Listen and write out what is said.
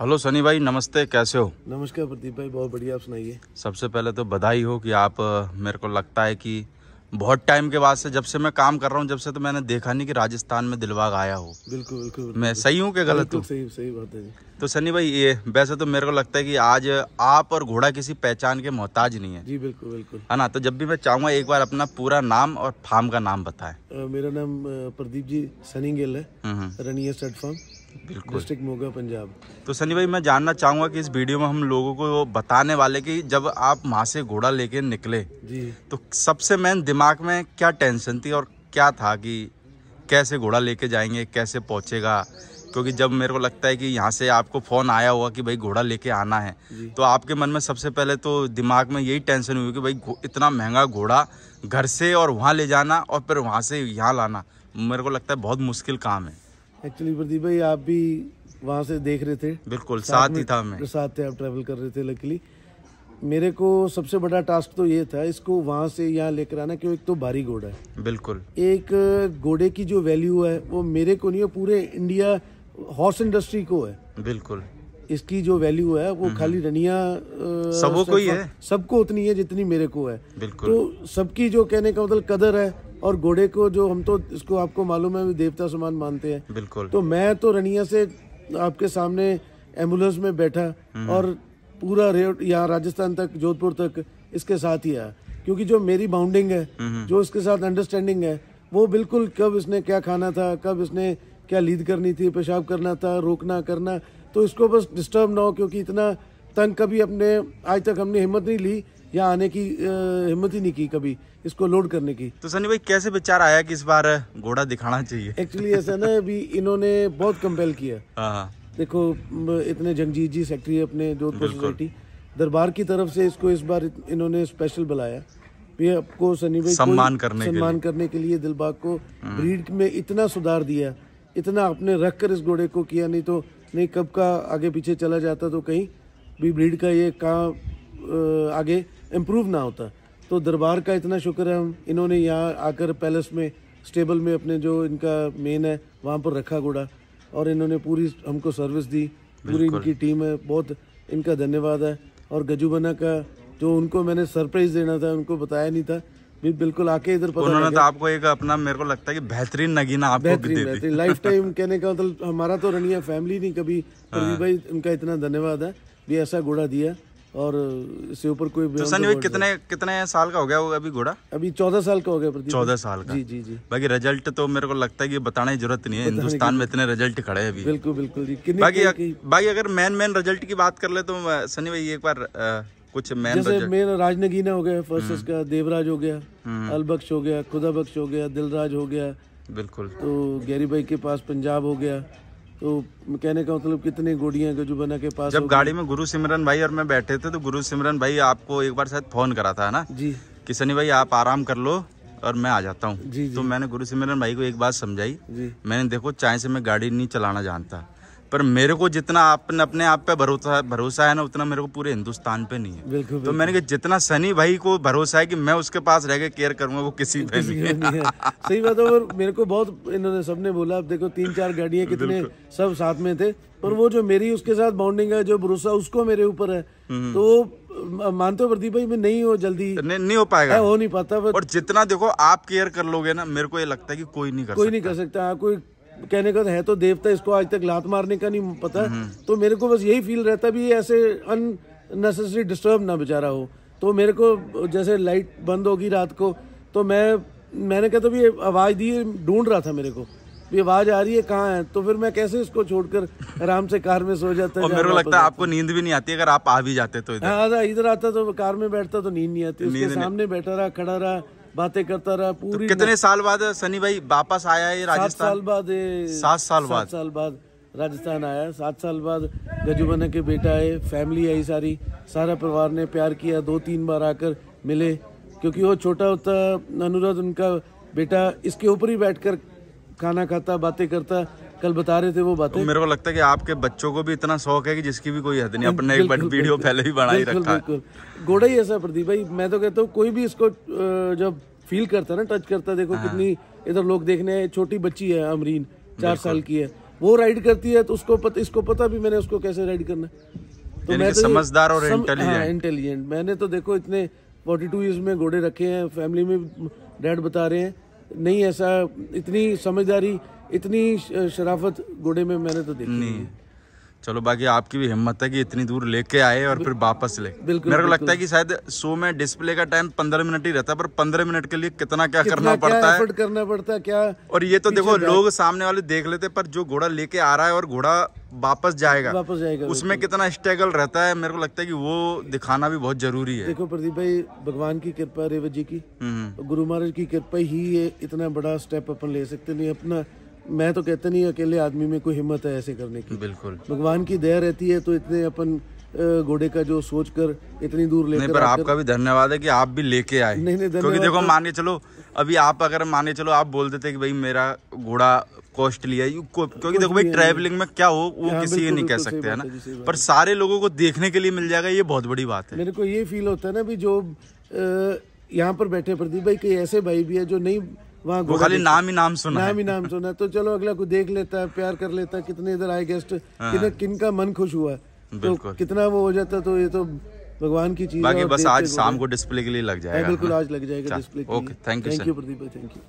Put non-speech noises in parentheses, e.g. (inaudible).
Hello Sunny भाई नमस्ते कैसे हो नमस्कार प्रदीप भाई बहुत बढ़िया आप सुनाइए सबसे पहले तो बधाई हो कि आप मेरे को लगता है कि बहुत टाइम के बाद से जब से मैं काम कर रहा हूँ जब से तो मैंने देखा नहीं कि राजस्थान में दिलवाग आया हो बिल्कुल बिल्कुल मैं सही हूँ कि गलत हूँ सही सही बात है तो सनी भाई ये वैसे तो मेरे को लगता है कि आज आप और घोड़ा किसी पहचान के मोहताज नहीं है जी बिल्कुल बिल्कुल है ना तो जब भी मैं चाहूंगा एक बार अपना पूरा नाम और फार्म का नाम बताए मेरा नाम प्रदीप जी सनी गिल है हम्म, हम्म। रनिया फार्म बिल्कुल डिस्ट्रिक्ट मोगा पंजाब तो सनी भाई मैं जानना चाहूँगा कि इस वीडियो में हम लोगों को बताने वाले कि जब आप वहाँ से घोड़ा लेके निकले जी तो सबसे मेन दिमाग में क्या टेंशन थी और क्या था कि कैसे घोड़ा लेके जाएंगे कैसे पहुँचेगा क्योंकि जब मेरे को लगता है कि यहाँ से आपको फ़ोन आया हुआ कि भाई घोड़ा लेके आना है तो आपके मन में सबसे पहले तो दिमाग में यही टेंशन हुई कि भाई इतना महंगा घोड़ा घर से और वहाँ ले जाना और फिर वहाँ से यहाँ लाना मेरे को लगता है बहुत मुश्किल काम है एक्चुअली प्रदीप भाई आप भी वहाँ से देख रहे थे बिल्कुल साथ, ही था मैं साथ थे आप ट्रैवल कर रहे थे लकीली मेरे को सबसे बड़ा टास्क तो ये था इसको वहाँ से यहाँ लेकर आना क्यों एक तो भारी घोड़ा है बिल्कुल एक घोड़े की जो वैल्यू है वो मेरे को नहीं है पूरे इंडिया हॉर्स इंडस्ट्री को है बिल्कुल इसकी जो वैल्यू है वो हम्म। खाली रनिया सबको ही है सबको उतनी है जितनी मेरे को है बिल्कुल तो सबकी जो कहने का मतलब कदर है और घोड़े को जो हम तो इसको आपको मालूम है देवता समान मानते हैं बिल्कुल तो मैं तो रनिया से आपके सामने एम्बुलेंस में बैठा हम्म। और पूरा रेट यहाँ राजस्थान तक जोधपुर तक इसके साथ ही आया क्योंकि जो मेरी बाउंडिंग है हम्म। जो इसके साथ अंडरस्टैंडिंग है वो बिल्कुल कब इसने क्या खाना था कब इसने क्या लीद करनी थी पेशाब करना था रोकना करना तो इसको बस डिस्टर्ब ना हो क्योंकि इतना तंग कभी अपने आज तक हमने हिम्मत नहीं ली यहाँ आने की हिम्मत ही नहीं की कभी इसको लोड करने की तो सनी भाई कैसे विचार आया कि इस बार घोड़ा दिखाना चाहिए एक्चुअली ऐसा ना अभी इन्होंने बहुत कंपेल किया हाँ, हाँ। देखो इतने जंगजीत जी सेक्रेटरी अपने जोधपुर सोसाइटी दरबार की तरफ से इसको इस बार इन्होंने स्पेशल बुलाया ये आपको सनी भाई सम्मान करने सम्मान के करने के लिए दिलबाग को ब्रीड हम्म। में इतना सुधार दिया इतना आपने रख कर इस घोड़े को किया नहीं तो नहीं कब का आगे पीछे चला जाता तो कहीं भी ब्रीड का ये कहाँ आगे इम्प्रूव ना होता तो दरबार का इतना शुक्र है हम इन्होंने यहाँ आकर पैलेस में स्टेबल में अपने जो इनका मेन है वहाँ पर रखा घोड़ा और इन्होंने पूरी हमको सर्विस दी पूरी इनकी टीम है बहुत इनका धन्यवाद है और गजूबना का जो उनको मैंने सरप्राइज देना था उनको बताया नहीं था भी बिल्कुल आके इधर पता उन्होंने तो आपको एक अपना मेरे को लगता है कि बेहतरीन नगीना आपको बेहतरीन बेहतरीन लाइफ टाइम (laughs) कहने का मतलब हमारा तो रनिया फैमिली नहीं कभी हाँ। भाई उनका इतना धन्यवाद है भी ऐसा घोड़ा दिया और इसके ऊपर कोई तो संजीव तो कितने कितने साल का हो गया वो अभी घोड़ा अभी चौदह साल का हो गया चौदह साल का जी जी जी बाकी रिजल्ट तो मेरे को लगता है कि बताने की जरूरत नहीं है हिंदुस्तान में इतने रिजल्ट खड़े हैं अभी बिल्कुल बिल्कुल जी बाकी अग, बाकी अगर मेन मेन रिजल्ट की बात कर ले तो सनी भाई एक बार कुछ मैन जैसे मेन राजनगीना हो गया फर्स्ट हम्म। उसका देवराज हो गया हम्म। अलबख्श हो गया खुदा बख्श हो गया दिलराज हो गया बिल्कुल तो गैरी भाई के पास पंजाब हो गया तो कहने का मतलब कितनी गोड़ियाँ गजुबना के पास जब गाड़ी में गुरु सिमरन भाई और मैं बैठे थे तो गुरु सिमरन भाई आपको एक बार शायद फोन करा था ना जी कि सनी भाई आप आराम कर लो और मैं आ जाता हूँ तो मैंने गुरु सिमरन भाई को एक बात समझाई मैंने देखो चाय से मैं गाड़ी नहीं चलाना जानता पर मेरे को जितना आपने अपने आप पे भरोसा भरोसा है ना उतना मेरे को पूरे हिंदुस्तान पे नहीं है बिल्कुल तो मैंने कहा जितना सनी भाई को भरोसा है कि मैं उसके पास रह के केयर करूंगा वो किसी पे नहीं है, सही बात है और मेरे को बहुत इन्होंने सबने बोला देखो तीन चार गाड़ियां कितने सब साथ में थे पर वो जो मेरी उसके साथ बॉन्डिंग है जो भरोसा उसको मेरे ऊपर है हम्म। तो मानते हो प्रदीप भाई मैं नहीं हो जल्दी नहीं, नहीं हो पाएगा हो नहीं पाता पर... और जितना देखो आप केयर कर लोगे ना मेरे को ये लगता है कि कोई नहीं कर कोई सकता। नहीं कर सकता हाँ, कोई कहने का तो है तो देवता इसको आज तक लात मारने का नहीं पता नहीं। तो मेरे को बस यही फील रहता भी ऐसे अननेसेसरी डिस्टर्ब ना बेचारा हो तो मेरे को जैसे लाइट बंद होगी रात को तो मैं मैंने कहा तो भी आवाज़ दी ढूंढ रहा था मेरे को भी आवाज आ रही है कहाँ है तो फिर मैं कैसे इसको छोड़कर आराम से कार में सो जाता और मेरे को लगता है आपको नींद भी नहीं आती अगर आप आ भी जाते तो इधर हाँ, इधर आता तो कार में बैठता तो नींद नहीं आती उसके सामने बैठा रहा खड़ा रहा बातें करता रहा तो पूरी तो कितने साल बाद सनी भाई वापस आया है राजस्थान साल बाद सात साल बाद साल बाद राजस्थान आया सात साल बाद गजूबना के बेटा है फैमिली आई सारी सारा परिवार ने प्यार किया दो तीन बार आकर मिले क्योंकि वो छोटा होता अनुराध उनका बेटा इसके ऊपर ही बैठकर खाना खाता बातें करता कल बता रहे थे वो बातें मेरे को लगता है कि आपके बच्चों को भी इतना शौक है कि जिसकी भी कोई हद नहीं अपने एक वीडियो पहले भी बना ही रखा है घोड़ा ही ऐसा प्रदीप भाई मैं तो कहता हूँ कोई भी इसको जब फील करता है ना टच करता देखो हाँ। कितनी इधर लोग देखने छोटी बच्ची है अमरीन चार साल की है वो राइड करती है तो उसको पत, इसको पता भी मैंने उसको कैसे राइड करना तो मैं तो समझदार और इंटेलिजेंट हाँ, मैंने तो देखो इतने फोर्टी टू ईयर्स में घोड़े रखे हैं फैमिली में डैड बता रहे हैं नहीं ऐसा इतनी समझदारी इतनी शराफत घोड़े में मैंने तो देखी नहीं है चलो बाकी आपकी भी हिम्मत है कि इतनी दूर लेके आए और फिर वापस ले बिल्कुल मेरे को लगता है कि शायद शो में डिस्प्ले का टाइम पंद्रह मिनट ही रहता है पर पंद्रह मिनट के लिए कितना क्या कितना करना क्या पड़ता है करना पड़ता है क्या और ये तो देखो लोग सामने वाले देख लेते पर जो घोड़ा लेके आ रहा है और घोड़ा वापस जाएगा वापस जाएगा उसमें कितना स्ट्रगल रहता है मेरे को लगता है कि वो दिखाना भी बहुत जरूरी है देखो प्रदीप भाई भगवान की कृपा रेवत जी की हम्म। गुरु महाराज की कृपा ही ये इतना बड़ा स्टेप अपन ले सकते नहीं अपना मैं तो कहते नहीं अकेले आदमी में कोई हिम्मत है ऐसे करने की बिल्कुल भगवान की दया रहती है तो इतने अपन घोड़े का जो सोच कर इतनी दूर लेकर पर आपका भी धन्यवाद है कि आप भी लेके आए नहीं नहीं क्योंकि देखो तो- माने चलो अभी आप अगर माने चलो आप बोल देते कि भाई मेरा घोड़ा कॉस्टली है क्योंकि देखो भाई ट्रैवलिंग में क्या हो वो हाँ, किसी ये नहीं कह सकते है ना पर सारे लोगों को देखने के लिए मिल जाएगा ये बहुत बड़ी बात है मेरे को ये फील होता है ना भी जो यहाँ पर बैठे प्रदीप भाई कई ऐसे भाई भी है जो नहीं वहाँ वो खाली नाम ही नाम सुना नाम ही नाम सुना तो चलो अगला को देख लेता है प्यार कर लेता है कितने इधर आए गेस्ट हाँ। कितना किन का मन खुश हुआ तो कितना वो हो जाता तो ये तो भगवान की चीज बाकी बस आज शाम को डिस्प्ले के लिए लग हाँ, जाएगा बिल्कुल आज लग जाएगा display okay thank you thank you Pradeep thank you